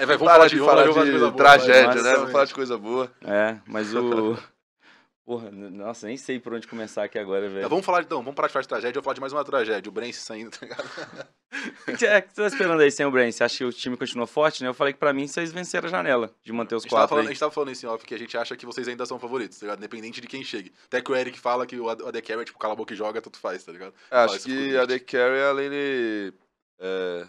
É, vai, vamos falar de, falar de, de, de tragédia, né? Vamos falar de coisa boa. É, mas o. Porra, nossa, nem sei por onde começar aqui agora, velho. Tá, vamos falar então, vamos parar de falar de tragédia, eu vou falar de mais uma tragédia, o Brence saindo, tá ligado? O que você tá esperando aí sem o Brence? Acha que o time continua forte, né? Eu falei que pra mim vocês venceram a janela de manter os a quatro. Falando, a gente tava falando assim, ó, porque a gente acha que vocês ainda são favoritos, tá ligado? Independente de quem chegue. Até que o Eric fala que o AD Carry é tipo cala a boca e joga, tudo faz, tá ligado? É, acho que é a AD Carry, além de. É,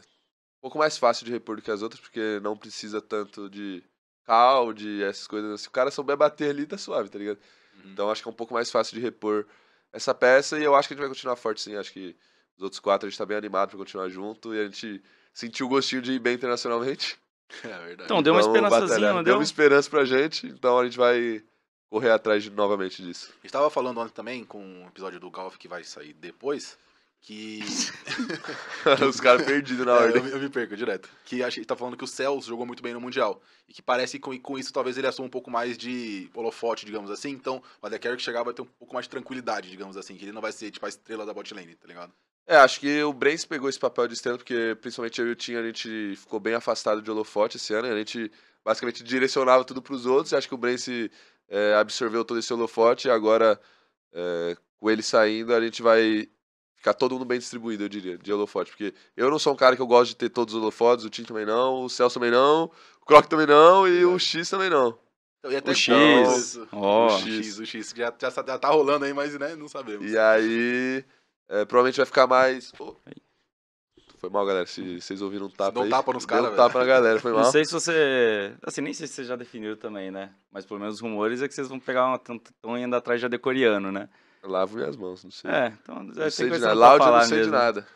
um pouco mais fácil de repor do que as outras, porque não precisa tanto de calde, essas coisas. Né? Se o cara souber bater ali, tá suave, tá ligado? Uhum. Então acho que é um pouco mais fácil de repor essa peça e eu acho que a gente vai continuar forte sim. Acho que os outros quatro a gente tá bem animado pra continuar junto e a gente sentiu o gostinho de ir bem internacionalmente. É verdade. Então deu uma esperançazinha, não deu? Deu uma esperança pra gente, então a gente vai correr atrás de, novamente disso. Estava falando ontem também com o um episódio do Golf que vai sair depois. Que. Os caras perdidos na é, ordem. Eu, eu, me perco direto. Que acho que tá falando que o Celso jogou muito bem no Mundial. E que parece que com, com isso talvez ele assuma um pouco mais de holofote, digamos assim. Então, o que chegar vai ter um pouco mais de tranquilidade, digamos assim. Que ele não vai ser tipo a estrela da botlane, tá ligado? É, acho que o Brace pegou esse papel de estrela, porque principalmente eu e o Tim, a gente ficou bem afastado de holofote esse ano. A gente basicamente direcionava tudo pros outros. E acho que o Brace é, absorveu todo esse holofote e agora. É, com ele saindo, a gente vai Ficar todo mundo bem distribuído, eu diria, de holofote. Porque eu não sou um cara que eu gosto de ter todos os holofotes, o Tim também não, o Celso também não, o Croc também não e o X também não. Eu ia ter o, X. Oh. o X. O X, o já, já, já, tá rolando aí, mas né, não sabemos. E aí, é, provavelmente vai ficar mais... Oh. Foi mal, galera, se vocês ouviram um tapa Não aí, tapa nos caras, um tapa na galera, foi mal. Não sei se você... Assim, nem sei se você já definiu também, né? Mas pelo menos os rumores é que vocês vão pegar uma... Estão indo atrás de adecoreano, né? lavo minhas mãos, não sei. É, então não é, sei de nada. Loud eu não sei mesmo. de né? nada.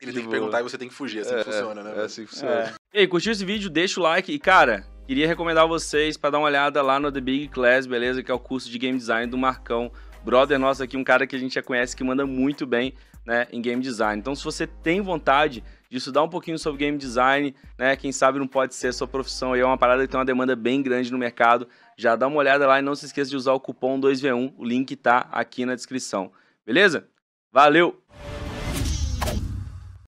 Ele tem que perguntar e você tem que fugir, é assim é, que funciona, né? É assim que funciona. É. E aí, curtiu esse vídeo? Deixa o like. E, cara, queria recomendar vocês para dar uma olhada lá no The Big Class, beleza? Que é o curso de game design do Marcão brother nosso aqui, um cara que a gente já conhece que manda muito bem né, em game design. Então, se você tem vontade de estudar um pouquinho sobre game design, né, quem sabe não pode ser sua profissão aí, é uma parada que tem uma demanda bem grande no mercado, já dá uma olhada lá e não se esqueça de usar o cupom 2V1, o link está aqui na descrição. Beleza? Valeu!